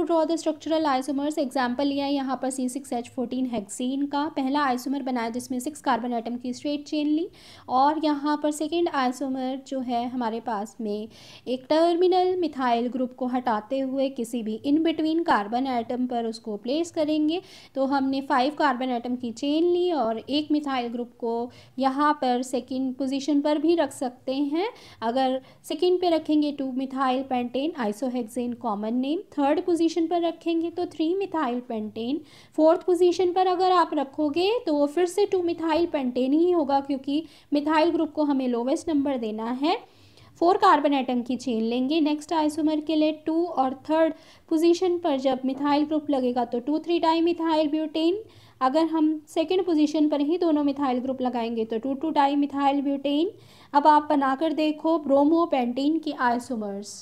to draw the structural isomers example लिया है यहाँ पर C six H fourteen hexene का पहला आइसोमर बनाया जिसमें सिक्स कार्बन आइटम की स्ट्रेट चेन ली और यहाँ पर सेकेंड आइसोमर जो है हमारे पास में एक टर्मिनल मिथाइल ग्रुप को हटाते हुए किसी भी इन बिटवीन कार्बन आइटम पर उसको प्लेस करेंगे तो हमने फाइव कार्बन आइटम की चेन ली और एक मिथाइल ग्रुप को यहाँ पर सेकेंड पोजिशन पर भी रख सकते हैं अगर सेकेंड पर रखेंगे two methyl pentane isohexane common name third position position पर रखेंगे तो three methyl pentane fourth position पर अगर आप रखोगे तो वो फिर से टू मिथाइल पेंटेन ही होगा क्योंकि मिथाइल ग्रुप को हमें लोवेस्ट नंबर देना है फोर कार्बन एटम की चेन लेंगे नेक्स्ट आइसोमर के लिए टू और थर्ड पोजीशन पर जब मिथाइल ग्रुप लगेगा तो two three di methyl butane अगर हम सेकेंड पोजीशन पर ही दोनों मिथाइल ग्रुप लगाएंगे तो two two di methyl butane अब आप बनाकर देखो ब्रोमो पेंटेन की आइसोमर्स